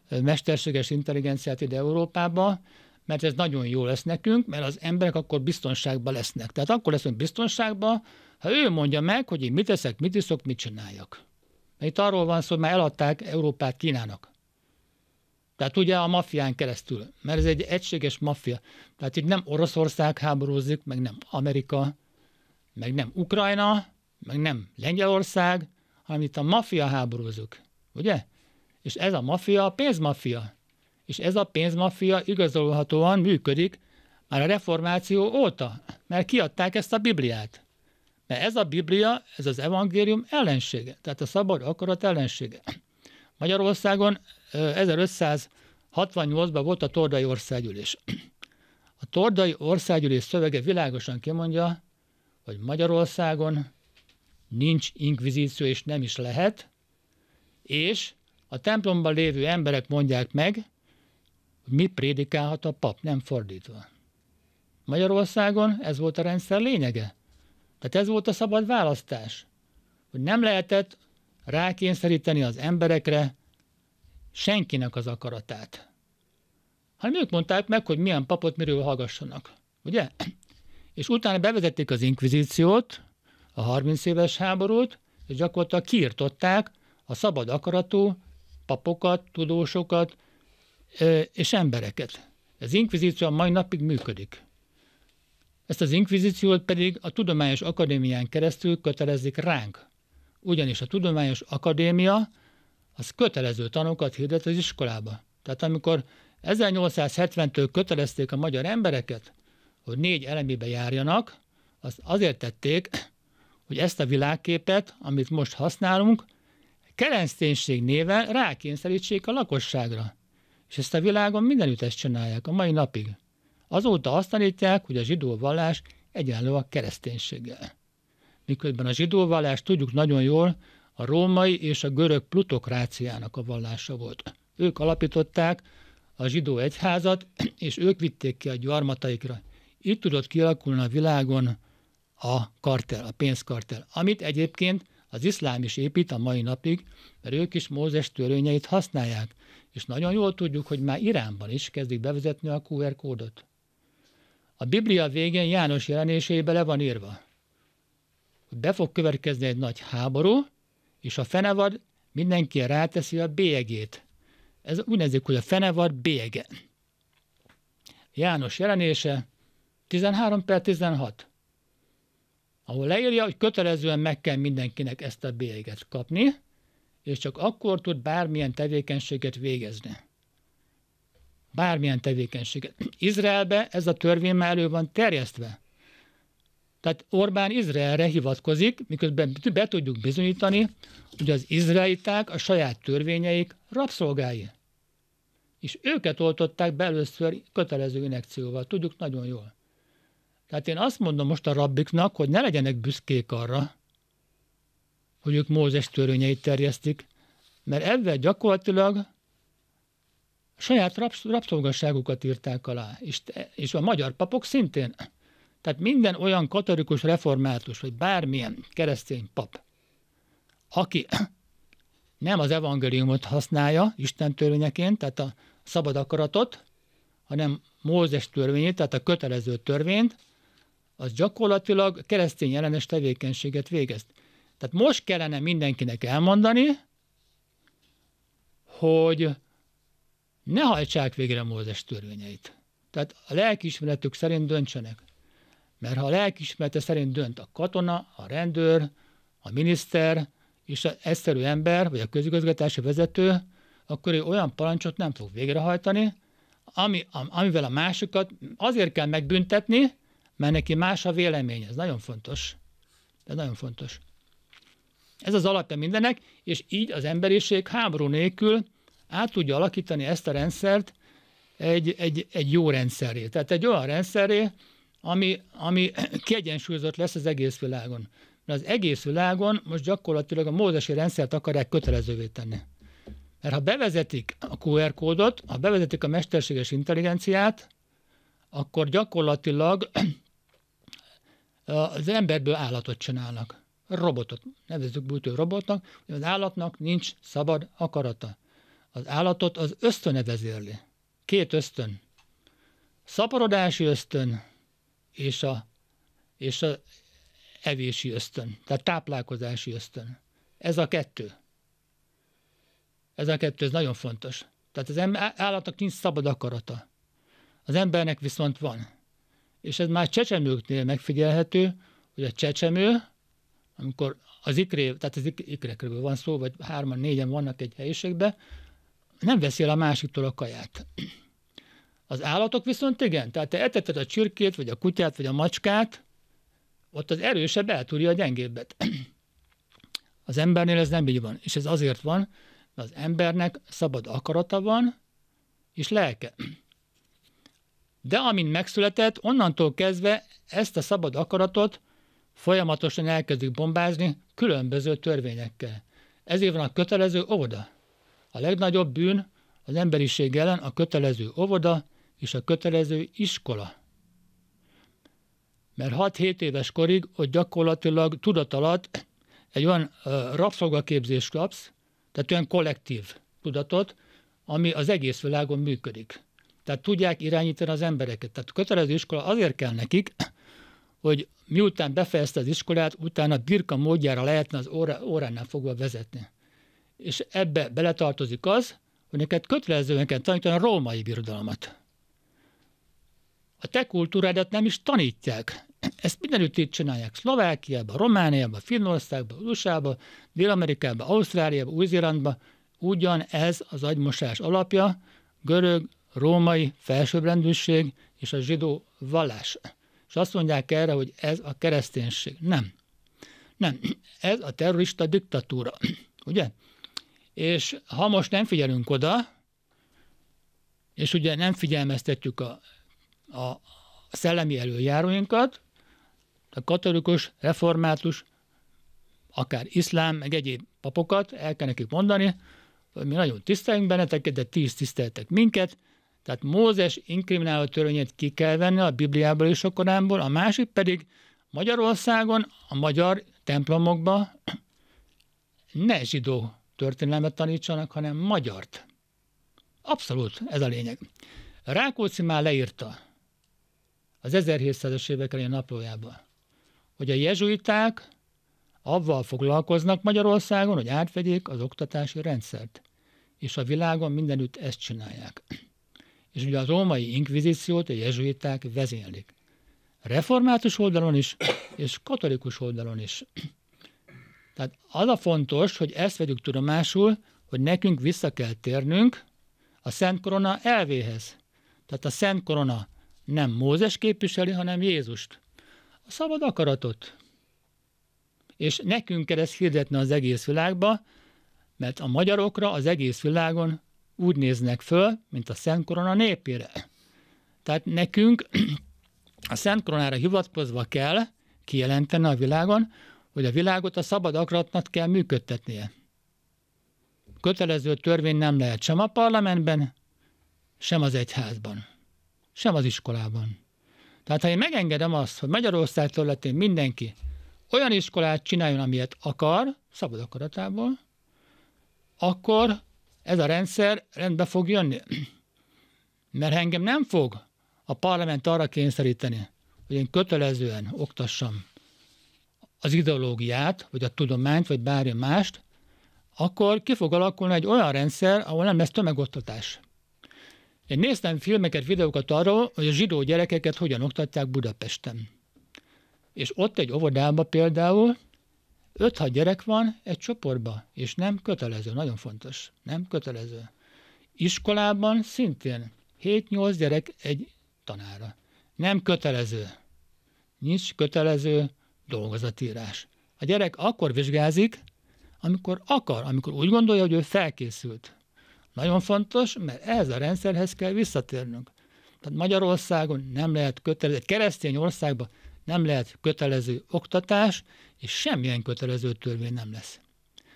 mesterséges intelligenciát ide Európába, mert ez nagyon jó lesz nekünk, mert az emberek akkor biztonságban lesznek. Tehát akkor leszünk biztonságban, ha ő mondja meg, hogy én mit teszek, mit iszok, mit csináljak. Mert itt arról van szó, hogy már eladták Európát Kínának. Tehát ugye a maffián keresztül, mert ez egy egységes maffia. Tehát itt nem Oroszország háborúzik, meg nem Amerika, meg nem Ukrajna, meg nem Lengyelország, hanem itt a maffia háborúzik, ugye? És ez a maffia a pénzmaffia. És ez a pénzmaffia igazolhatóan működik már a reformáció óta, mert kiadták ezt a Bibliát. Mert ez a Biblia, ez az evangélium ellensége, tehát a szabad akarat ellensége. Magyarországon 1568-ban volt a Tordai Országgyűlés. A Tordai Országgyűlés szövege világosan kimondja, hogy Magyarországon nincs inkvizíció, és nem is lehet, és a templomban lévő emberek mondják meg, hogy mit prédikálhat a pap, nem fordítva. Magyarországon ez volt a rendszer lényege. Tehát ez volt a szabad választás, hogy nem lehetett rákényszeríteni az emberekre senkinek az akaratát. Ha hát ők mondták meg, hogy milyen papot miről hallgassanak. Ugye? És utána bevezették az inkvizíciót, a 30 éves háborút, és gyakorlatilag kiirtották a szabad akaratú papokat, tudósokat és embereket. Az inkvizíció a mai napig működik. Ezt az inkvizíciót pedig a Tudományos Akadémián keresztül kötelezik ránk. Ugyanis a Tudományos Akadémia az kötelező tanokat hirdet az iskolába. Tehát amikor 1870-től kötelezték a magyar embereket, hogy négy elemibe járjanak, azt azért tették, hogy ezt a világképet, amit most használunk, kereszténység néven rákényszerítsék a lakosságra. És ezt a világon mindenütt ezt csinálják, a mai napig. Azóta azt tanítják, hogy a zsidó vallás egyenlő a kereszténységgel. Miközben a zsidó vallás tudjuk nagyon jól, a római és a görög plutokráciának a vallása volt. Ők alapították a zsidó egyházat, és ők vitték ki a gyarmataikra. Itt tudott kialakulni a világon a kartel, a pénzkartel, amit egyébként az iszlám is épít a mai napig, mert ők is Mózes törvényeit használják. És nagyon jól tudjuk, hogy már Iránban is kezdik bevezetni a QR kódot. A Biblia végén János jelenésébe le van írva, hogy be fog következni egy nagy háború, és a fenevad mindenki ráteszi a bélyegét. Ez úgy nézik, hogy a fenevad bélyege. János jelenése 13 per 16 ahol leírja, hogy kötelezően meg kell mindenkinek ezt a bélyeget kapni, és csak akkor tud bármilyen tevékenységet végezni. Bármilyen tevékenységet. Izraelbe ez a törvény már elő van terjesztve. Tehát Orbán Izraelre hivatkozik, miközben be tudjuk bizonyítani, hogy az izraeliták a saját törvényeik rabszolgái. És őket oltották be először kötelező inekcióval, tudjuk nagyon jól. Tehát én azt mondom most a rabbiknak, hogy ne legyenek büszkék arra, hogy ők Mózes törvényeit terjesztik, mert ebben gyakorlatilag saját rabsz, rabszolgasságukat írták alá, és, és a magyar papok szintén. Tehát minden olyan katolikus református, vagy bármilyen keresztény pap, aki nem az evangéliumot használja Isten törvényeként, tehát a szabad akaratot, hanem Mózes törvényét, tehát a kötelező törvényt, az gyakorlatilag keresztény ellenes tevékenységet végezt. Tehát most kellene mindenkinek elmondani, hogy ne hajtsák végre Mózes törvényeit. Tehát a lelkiismeretük szerint döntsenek. Mert ha a lelkiismerete szerint dönt a katona, a rendőr, a miniszter és az egyszerű ember, vagy a közigazgatási vezető, akkor ő olyan parancsot nem fog végrehajtani, ami, amivel a másokat azért kell megbüntetni, mert neki más a véleménye. Ez nagyon fontos. Ez nagyon fontos. Ez az alapja mindenek, és így az emberiség háború nélkül át tudja alakítani ezt a rendszert egy, egy, egy jó rendszeré. Tehát egy olyan rendszeré, ami, ami kiegyensúlyozott lesz az egész világon. Mert az egész világon most gyakorlatilag a mózesi rendszert akarják kötelezővé tenni. Mert ha bevezetik a QR kódot, ha bevezetik a mesterséges intelligenciát, akkor gyakorlatilag az emberből állatot csinálnak. Robotot. Nevezzük bújtő robotnak, hogy az állatnak nincs szabad akarata. Az állatot az ösztöne vezérli. Két ösztön. Szaporodási ösztön és a, és a evési ösztön, tehát táplálkozási ösztön. Ez a kettő. Ez a kettő, ez nagyon fontos. Tehát az állatnak nincs szabad akarata. Az embernek viszont van és ez már csecsemőknél megfigyelhető, hogy a csecsemő, amikor az ikré, tehát az ikrekről van szó, vagy hárman, négyen vannak egy helyiségben, nem veszi el a másiktól a kaját. Az állatok viszont igen, tehát te eteted a csirkét, vagy a kutyát, vagy a macskát, ott az erősebb eltúrja a gyengébbet. Az embernél ez nem így van, és ez azért van, mert az embernek szabad akarata van, és lelke. De amint megszületett, onnantól kezdve ezt a szabad akaratot folyamatosan elkezdik bombázni különböző törvényekkel. Ezért van a kötelező óvoda. A legnagyobb bűn az emberiség ellen a kötelező óvoda és a kötelező iskola. Mert 6-7 éves korig ott gyakorlatilag alatt egy olyan uh, rabszolgaképzést kapsz, tehát olyan kollektív tudatot, ami az egész világon működik. Tehát tudják irányítani az embereket. Tehát kötelező iskola azért kell nekik, hogy miután befejezte az iskolát, utána birka módjára lehetne az órá, óránál fogva vezetni. És ebbe beletartozik az, hogy neked kötelezően kell tanítani a római birodalmat. A te kultúrádat nem is tanítják. Ezt mindenütt itt csinálják. Szlovákiában, Romániában, Finnországban, USA-ban, Dél-Amerikában, Ausztráliában, Új-Zélandban. Ugyanez az agymosás alapja, görög, római felsőbbrendűség és a zsidó vallás. És azt mondják erre, hogy ez a kereszténység. Nem. Nem. Ez a terrorista diktatúra. Ugye? És ha most nem figyelünk oda, és ugye nem figyelmeztetjük a, a szellemi előjáróinkat, a katolikus, református, akár iszlám, meg egyéb papokat, el kell nekik mondani, hogy mi nagyon tiszteljünk benneteket, de ti is tiszteltek minket, tehát Mózes inkrimináló törvényét ki kell venni a Bibliából és a Koránból, a másik pedig Magyarországon, a magyar templomokba ne zsidó történelmet tanítsanak, hanem magyart. Abszolút, ez a lényeg. Rákóczi már leírta az 1700-es évek elején naplójában, hogy a jezsuiták avval foglalkoznak Magyarországon, hogy átvegyék az oktatási rendszert. És a világon mindenütt ezt csinálják és ugye a római inkvizíciót a jezsuiták vezénylik. Református oldalon is, és katolikus oldalon is. Tehát az a fontos, hogy ezt vegyük tudomásul, hogy nekünk vissza kell térnünk a Szent Korona elvéhez. Tehát a Szent Korona nem Mózes képviseli, hanem Jézust. A szabad akaratot. És nekünk kell ezt hirdetni az egész világba, mert a magyarokra az egész világon úgy néznek föl, mint a Szent Korona népére. Tehát nekünk a Szent Koronára hivatkozva kell kijelenteni a világon, hogy a világot a szabad akaratnak kell működtetnie. Kötelező törvény nem lehet sem a parlamentben, sem az egyházban, sem az iskolában. Tehát ha én megengedem azt, hogy Magyarország területén mindenki olyan iskolát csináljon, amilyet akar, szabad akaratából, akkor ez a rendszer rendbe fog jönni. Mert engem nem fog a parlament arra kényszeríteni, hogy én kötelezően oktassam az ideológiát, vagy a tudományt, vagy bármi mást, akkor ki fog alakulni egy olyan rendszer, ahol nem lesz tömegoktatás. Én néztem filmeket, videókat arról, hogy a zsidó gyerekeket hogyan oktatják Budapesten. És ott egy óvodában például 5-6 gyerek van egy csoportban, és nem kötelező, nagyon fontos, nem kötelező. Iskolában szintén 7-8 gyerek egy tanára. Nem kötelező. Nincs kötelező dolgozatírás. A gyerek akkor vizsgázik, amikor akar, amikor úgy gondolja, hogy ő felkészült. Nagyon fontos, mert ehhez a rendszerhez kell visszatérnünk. Tehát Magyarországon nem lehet kötelező, egy keresztény országban nem lehet kötelező oktatás, és semmilyen kötelező törvény nem lesz.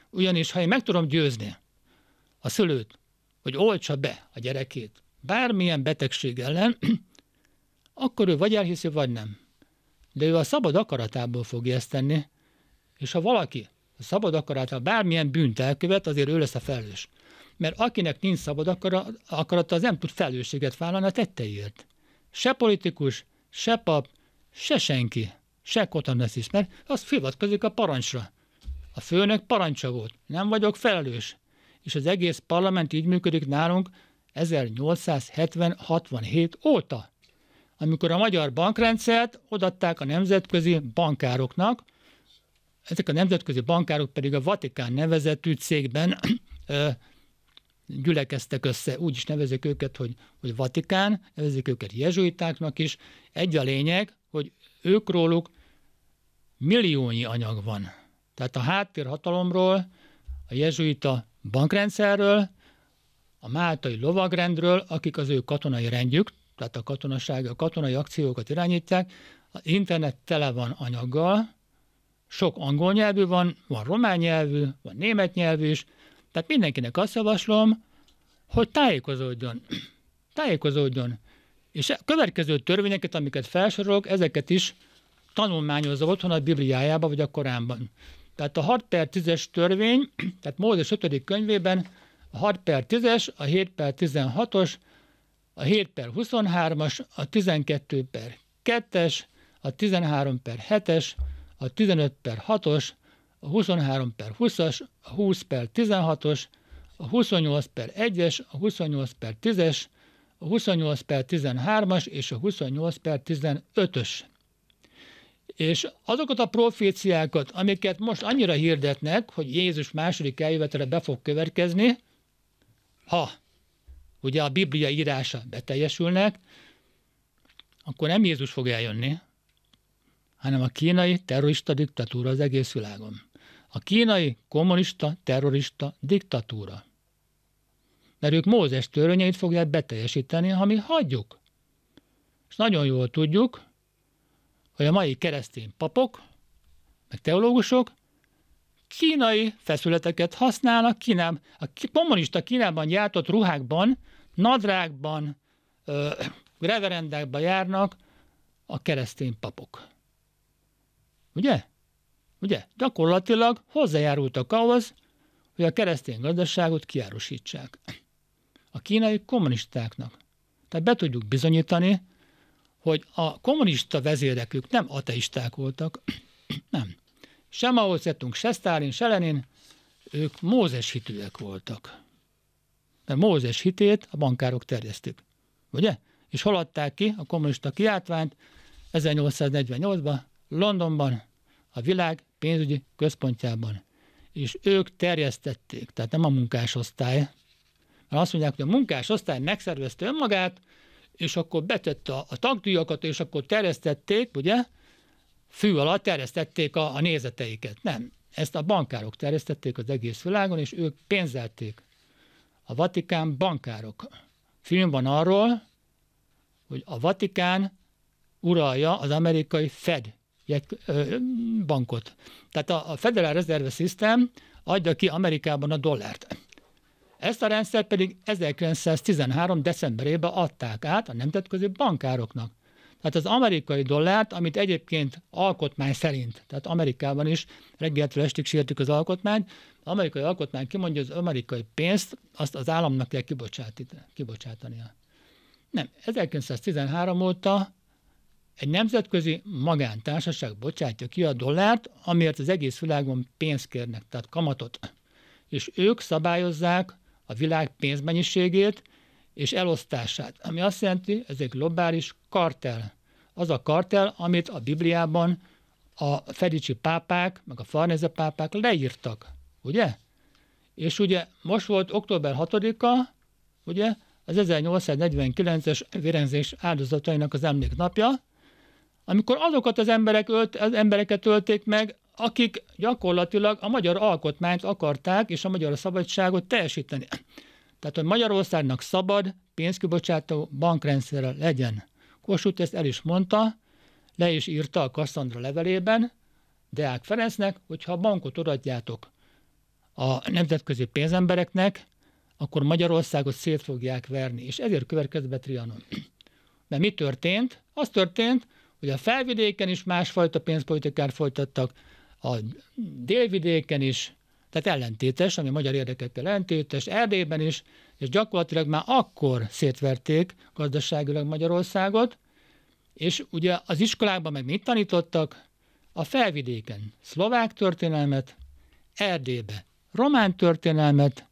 Ugyanis, ha én meg tudom győzni a szülőt, hogy oltsa be a gyerekét bármilyen betegség ellen, akkor ő vagy elhiszi, vagy nem. De ő a szabad akaratából fogja ezt tenni, és ha valaki a szabad akarátával bármilyen bűnt elkövet, azért ő lesz a felelős. Mert akinek nincs szabad akarata, az nem tud felelősséget vállalni a tetteiért. Se politikus, se pap, Se senki, se Kotamneszisz, mert az fivatkozik a parancsra. A főnök parancsa volt, nem vagyok felelős. És az egész parlament így működik nálunk 1870-67 óta, amikor a magyar bankrendszert odatták a nemzetközi bankároknak, ezek a nemzetközi bankárok pedig a Vatikán nevezetű cégben gyülekeztek össze, úgy is nevezik őket, hogy, hogy Vatikán, nevezik őket jezsuitáknak is, egy a lényeg, hogy ők róluk milliónyi anyag van. Tehát a háttérhatalomról, a jezsuita bankrendszerről, a máltai lovagrendről, akik az ő katonai rendjük, tehát a katonaság, a katonai akciókat irányítják, az internet tele van anyaggal, sok angol nyelvű van, van román nyelvű, van német nyelvű is, tehát mindenkinek azt javaslom, hogy tájékozódjon. tájékozódjon. És a következő törvényeket, amiket felsorolok, ezeket is tanulmányozza otthon a Bibliájában vagy a Koránban. Tehát a 6 per 10-es törvény, tehát Mózes 5. könyvében a 6 per 10-es, a 7 per 16-os, a 7 per 23-as, a 12 per 2-es, a 13 per 7-es, a 15 per 6-os, a 23 per 20-as, a 20 per 16-os, a 28 per 1-es, a 28 per 10-es, a 28 per 13-as és a 28 per 15-ös. És azokat a proféciákat, amiket most annyira hirdetnek, hogy Jézus második eljövetele be fog következni, ha ugye a Biblia írása beteljesülnek, akkor nem Jézus fog eljönni, hanem a kínai terrorista diktatúra az egész világon. A kínai kommunista terrorista diktatúra mert ők Mózes törvényeit fogják beteljesíteni, ha mi hagyjuk. És nagyon jól tudjuk, hogy a mai keresztény papok, meg teológusok kínai feszületeket használnak, kínában, a kommunista Kínában gyártott ruhákban, nadrágban, ö, reverendákban járnak a keresztény papok. Ugye? Ugye? Gyakorlatilag hozzájárultak ahhoz, hogy a keresztény gazdaságot kiárusítsák a kínai kommunistáknak. Tehát be tudjuk bizonyítani, hogy a kommunista vezérekük nem ateisták voltak, nem. Sem Mao Zedong, se Sztálin, se Lenin, ők Mózes hitűek voltak. Mert Mózes hitét a bankárok terjesztik. Ugye? És hol adták ki a kommunista kiáltványt? 1848-ban Londonban, a világ pénzügyi központjában. És ők terjesztették, tehát nem a munkásosztály, mert azt mondják, hogy a munkás osztály megszervezte önmagát, és akkor betette a, a tagdíjakat, és akkor terjesztették, ugye, fű alatt terjesztették a, a nézeteiket. Nem, ezt a bankárok terjesztették az egész világon, és ők pénzelték. A Vatikán bankárok. Film van arról, hogy a Vatikán uralja az amerikai Fed egy ö, bankot. Tehát a, a Federal Reserve System adja ki Amerikában a dollárt. Ezt a rendszert pedig 1913. decemberében adták át a nemzetközi bankároknak. Tehát az amerikai dollárt, amit egyébként alkotmány szerint, tehát Amerikában is reggeltől estig sértük az alkotmányt, az amerikai alkotmány kimondja, az amerikai pénzt azt az államnak kell kibocsátania. Nem, 1913 óta egy nemzetközi magántársaság bocsátja ki a dollárt, amiért az egész világon pénzt kérnek, tehát kamatot. És ők szabályozzák a világ pénzmennyiségét és elosztását, ami azt jelenti, ez egy globális kartel. Az a kartel, amit a Bibliában a Fedicsi pápák, meg a Farnese pápák leírtak, ugye? És ugye most volt október 6-a, ugye, az 1849-es vérengzés áldozatainak az emléknapja, amikor azokat az, emberek ölt, az embereket ölték meg, akik gyakorlatilag a magyar alkotmányt akarták és a magyar szabadságot teljesíteni. Tehát, hogy Magyarországnak szabad pénzkibocsátó bankrendszerre legyen. Kossuth ezt el is mondta, le is írta a Kassandra levelében Deák hát Ferencnek, hogy ha a bankot odaadjátok a nemzetközi pénzembereknek, akkor Magyarországot szét fogják verni, és ezért következett be Trianon. De mi történt? Az történt, hogy a felvidéken is másfajta pénzpolitikát folytattak, a délvidéken is, tehát ellentétes, ami a magyar érdekekkel ellentétes, Erdélyben is, és gyakorlatilag már akkor szétverték gazdaságilag Magyarországot, és ugye az iskolákban meg mit tanítottak? A felvidéken szlovák történelmet, Erdélybe román történelmet,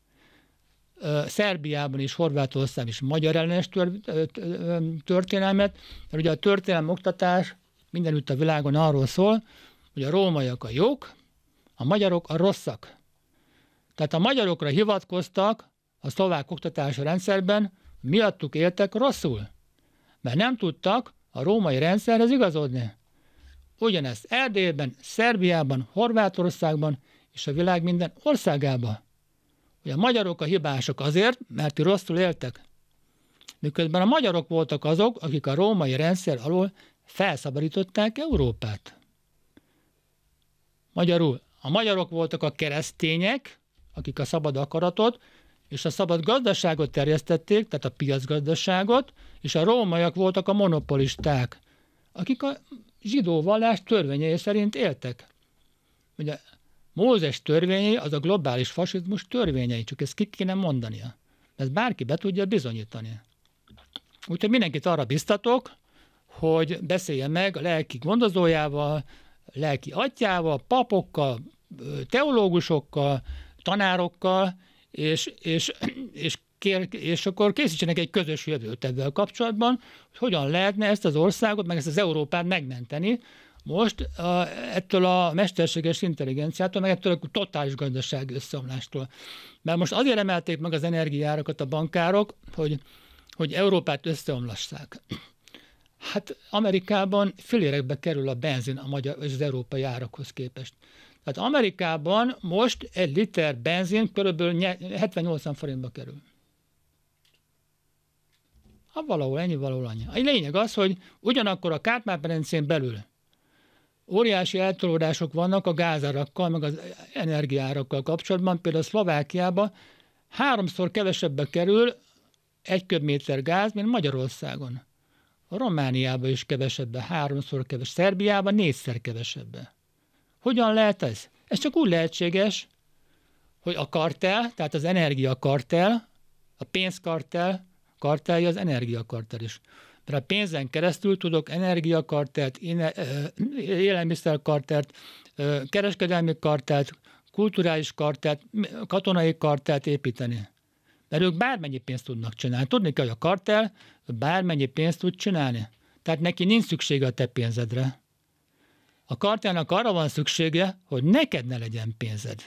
Szerbiában és Horvátországban is magyar ellenes történelmet, mert ugye a történelem oktatás mindenütt a világon arról szól, hogy a rómaiak a jók, a magyarok a rosszak. Tehát a magyarokra hivatkoztak a szlovák oktatási rendszerben, miattuk éltek rosszul, mert nem tudtak a római rendszerhez igazodni. Ugyanezt Erdélyben, Szerbiában, Horvátországban és a világ minden országában. Hogy a magyarok a hibások azért, mert rosszul éltek. Miközben a magyarok voltak azok, akik a római rendszer alól felszabadították Európát. Magyarul a magyarok voltak a keresztények, akik a szabad akaratot és a szabad gazdaságot terjesztették, tehát a piacgazdaságot, és a rómaiak voltak a monopolisták, akik a zsidó vallás törvényei szerint éltek. Ugye Mózes törvényei az a globális fasizmus törvényei, csak ezt ki kéne mondania. Ezt bárki be tudja bizonyítani. Úgyhogy mindenkit arra biztatok, hogy beszélje meg a lelki gondozójával, lelki atyával, papokkal, teológusokkal, tanárokkal, és, és, és kér, és akkor készítsenek egy közös jövőt ebben kapcsolatban, hogy hogyan lehetne ezt az országot, meg ezt az Európát megmenteni, most a, ettől a mesterséges intelligenciától, meg ettől a totális gazdaság összeomlástól. Mert most azért emelték meg az energiárakat a bankárok, hogy, hogy Európát összeomlassák. Hát Amerikában fülérekbe kerül a benzin a magyar az európai árakhoz képest. Tehát Amerikában most egy liter benzin körülbelül 70-80 forintba kerül. Ha valahol ennyi, valahol annyi. A lényeg az, hogy ugyanakkor a Kárpát-medencén belül óriási eltolódások vannak a gázárakkal, meg az energiárakkal kapcsolatban. Például Szlovákiában háromszor kevesebbe kerül egy köbméter gáz, mint Magyarországon. Romániában is kevesebb, háromszor kevesebb, Szerbiában négyszer kevesebb. Hogyan lehet ez? Ez csak úgy lehetséges, hogy a kartel, tehát az energiakartel, a pénzkartel, kartelje az energiakartel is. Mert a pénzen keresztül tudok energiakartelt, élelmiszerkartelt, kereskedelmi kartelt, kulturális kartelt, katonai kartelt építeni. Mert ők bármennyi pénzt tudnak csinálni. Tudni kell, hogy a kartel bármennyi pénzt tud csinálni. Tehát neki nincs szüksége a te pénzedre. A kartelnak arra van szüksége, hogy neked ne legyen pénzed.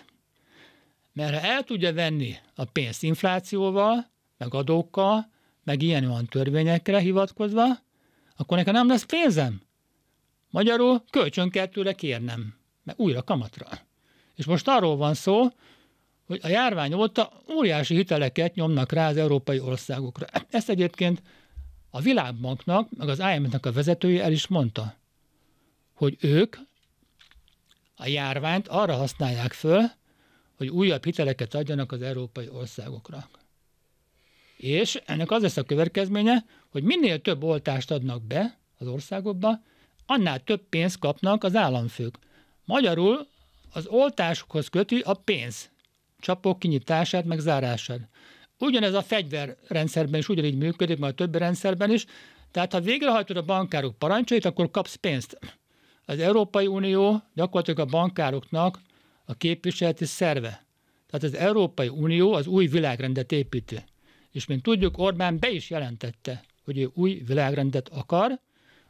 Mert ha el tudja venni a pénzt inflációval, meg adókkal, meg ilyen olyan törvényekre hivatkozva, akkor nekem nem lesz pénzem. Magyarul kölcsön kell tőle kérnem, meg újra kamatra. És most arról van szó, hogy a járvány óta óriási hiteleket nyomnak rá az európai országokra. Ezt egyébként a Világbanknak, meg az IMF-nek a vezetője el is mondta, hogy ők a járványt arra használják föl, hogy újabb hiteleket adjanak az európai országokra. És ennek az lesz a következménye, hogy minél több oltást adnak be az országokba, annál több pénzt kapnak az államfők. Magyarul az oltásokhoz köti a pénz csapok kinyitását, meg zárását. Ugyanez a fegyverrendszerben is ugyanígy működik, majd a többi rendszerben is. Tehát ha végrehajtod a bankárok parancsait, akkor kapsz pénzt. Az Európai Unió gyakorlatilag a bankároknak a képviseleti szerve. Tehát az Európai Unió az új világrendet építi. És mint tudjuk, Orbán be is jelentette, hogy ő új világrendet akar.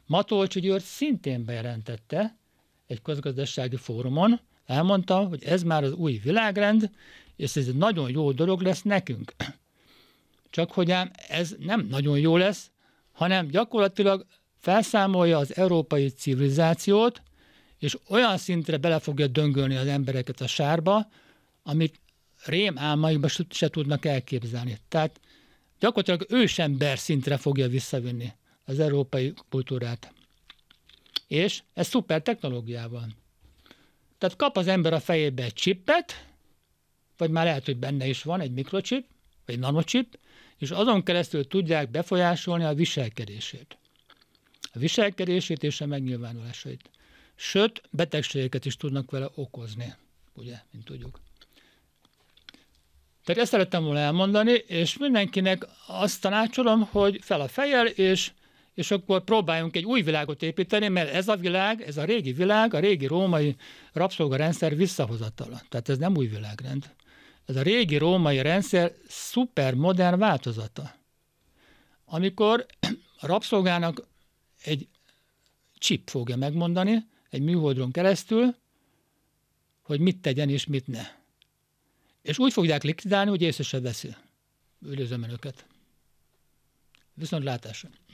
Matolcsi György szintén bejelentette egy közgazdasági fórumon, elmondta, hogy ez már az új világrend, és ez egy nagyon jó dolog lesz nekünk. Csak hogy ám ez nem nagyon jó lesz, hanem gyakorlatilag felszámolja az európai civilizációt, és olyan szintre bele fogja döngölni az embereket a sárba, amit rém álmaikban se tudnak elképzelni. Tehát gyakorlatilag ősember szintre fogja visszavinni az európai kultúrát. És ez szuper technológiával. Tehát kap az ember a fejébe egy csippet, vagy már lehet, hogy benne is van egy mikrocsip, vagy nanocsip, és azon keresztül tudják befolyásolni a viselkedését. A viselkedését és a megnyilvánulásait. Sőt, betegségeket is tudnak vele okozni, ugye, mint tudjuk. Tehát ezt szerettem volna elmondani, és mindenkinek azt tanácsolom, hogy fel a fejjel, és és akkor próbáljunk egy új világot építeni, mert ez a világ, ez a régi világ, a régi római rabszolgarendszer visszahozatala. Tehát ez nem új világrend. Ez a régi római rendszer szupermodern változata. Amikor a rabszolgának egy csip fogja megmondani, egy műholdron keresztül, hogy mit tegyen és mit ne. És úgy fogják likvidálni, hogy észre se veszi. Üdvözlöm önöket. Viszont látásra.